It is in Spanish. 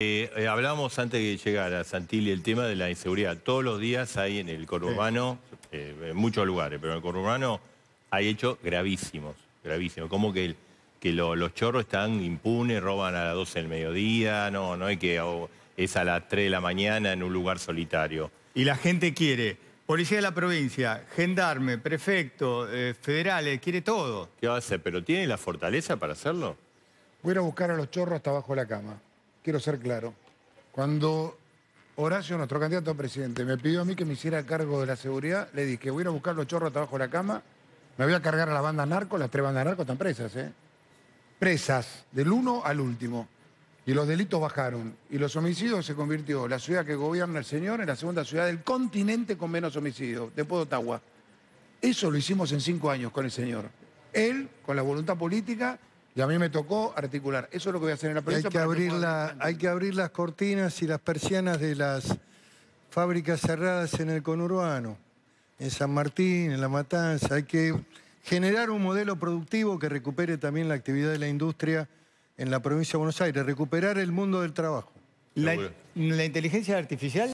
Eh, eh, hablábamos antes de llegar a Santilli el tema de la inseguridad. Todos los días hay en el Coro Urbano, eh, en muchos lugares, pero en el Coro Urbano hay hechos gravísimos, gravísimos. Como que, los chorros están impunes, roban a las 12 del mediodía, no, no hay que... es a las 3 de la mañana en un lugar solitario. Y la gente quiere Policía de la provincia, gendarme, prefecto, eh, federales, quiere todo. ¿Qué va a hacer? ¿Pero tiene la fortaleza para hacerlo? Voy a buscar a los chorros hasta abajo de la cama quiero ser claro. Cuando Horacio, nuestro candidato a presidente, me pidió a mí que me hiciera cargo de la seguridad, le dije, voy a ir a buscar los chorros de la cama, me voy a cargar a la banda narco, las tres bandas narco están presas, ¿eh? Presas, del uno al último. Y los delitos bajaron. Y los homicidios se convirtió la ciudad que gobierna el señor en la segunda ciudad del continente con menos homicidios, después de Ottawa. Eso lo hicimos en cinco años con el señor. Él, con la voluntad política y a mí me tocó articular. Eso es lo que voy a hacer en la provincia. Hay que, abrir la, hay que abrir las cortinas y las persianas de las fábricas cerradas en el conurbano, en San Martín, en La Matanza. Hay que generar un modelo productivo que recupere también la actividad de la industria en la provincia de Buenos Aires, recuperar el mundo del trabajo. la inteligencia artificial...